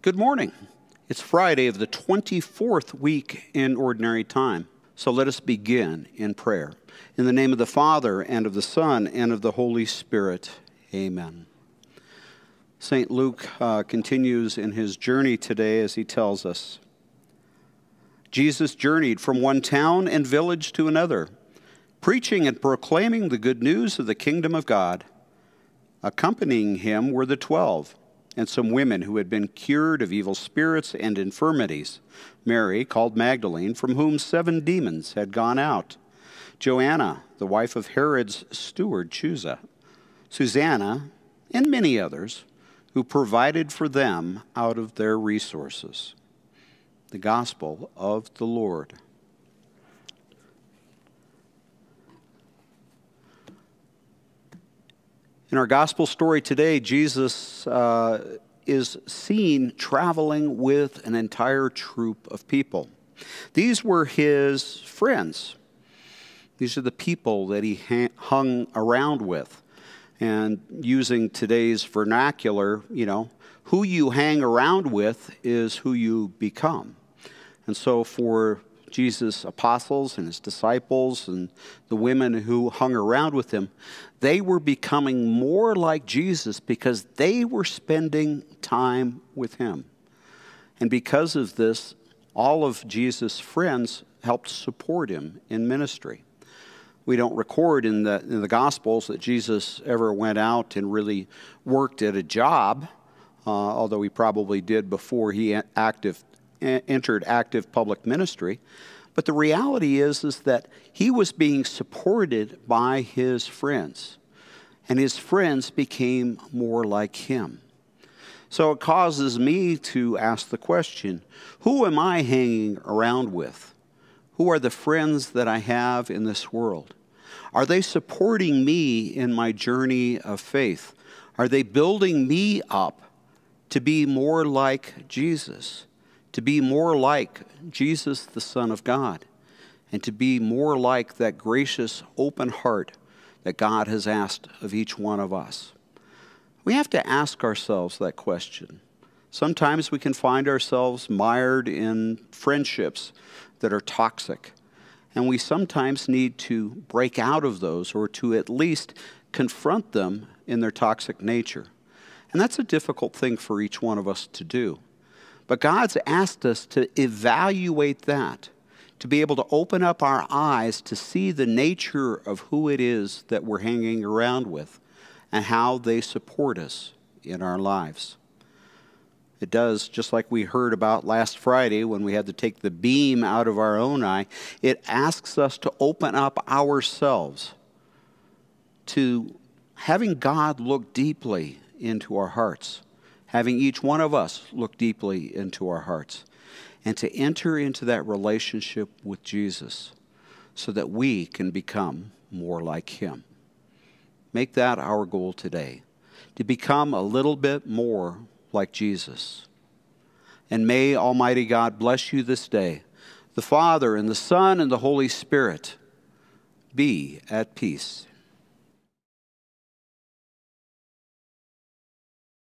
Good morning. It's Friday of the 24th week in Ordinary Time. So let us begin in prayer. In the name of the Father, and of the Son, and of the Holy Spirit. Amen. St. Luke uh, continues in his journey today as he tells us Jesus journeyed from one town and village to another, preaching and proclaiming the good news of the kingdom of God. Accompanying him were the twelve and some women who had been cured of evil spirits and infirmities. Mary, called Magdalene, from whom seven demons had gone out. Joanna, the wife of Herod's steward, Chusa. Susanna, and many others who provided for them out of their resources. The Gospel of the Lord. In our gospel story today, Jesus uh, is seen traveling with an entire troop of people. These were his friends. These are the people that he ha- hung around with. And using today's vernacular, you know, who you hang around with is who you become. And so for Jesus' apostles and his disciples and the women who hung around with him, they were becoming more like Jesus because they were spending time with him. And because of this, all of Jesus' friends helped support him in ministry. We don't record in the, in the Gospels that Jesus ever went out and really worked at a job, uh, although he probably did before he active, entered active public ministry. But the reality is, is that he was being supported by his friends, and his friends became more like him. So it causes me to ask the question who am I hanging around with? Who are the friends that I have in this world? Are they supporting me in my journey of faith? Are they building me up to be more like Jesus? to be more like Jesus, the Son of God, and to be more like that gracious, open heart that God has asked of each one of us. We have to ask ourselves that question. Sometimes we can find ourselves mired in friendships that are toxic, and we sometimes need to break out of those or to at least confront them in their toxic nature. And that's a difficult thing for each one of us to do. But God's asked us to evaluate that, to be able to open up our eyes to see the nature of who it is that we're hanging around with and how they support us in our lives. It does, just like we heard about last Friday when we had to take the beam out of our own eye, it asks us to open up ourselves to having God look deeply into our hearts having each one of us look deeply into our hearts and to enter into that relationship with Jesus so that we can become more like Him. Make that our goal today to become a little bit more like Jesus. And may Almighty God bless you this day. The Father, and the Son, and the Holy Spirit be at peace.